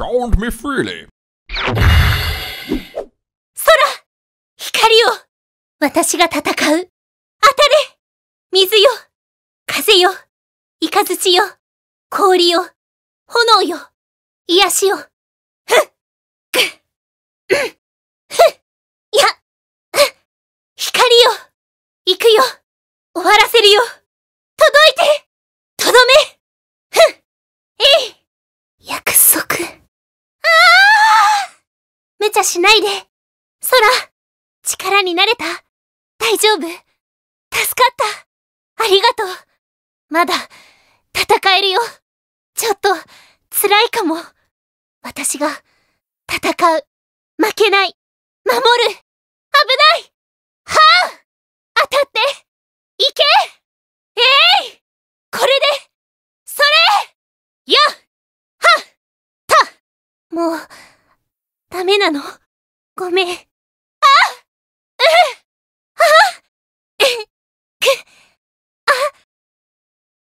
Sound me freely. 空光よ私が戦う当たれ水よ風よ雷よ氷よ炎よ癒しよふっふっやっふ光よ行くよ終わらせるよちゃしないで。空、力になれた大丈夫助かったありがとうまだ、戦えるよちょっと、辛いかも。私が、戦う。負けない。守る。危ないはあ当たって行けえい、ー、これでそれよはたもう、ダメなのごめん。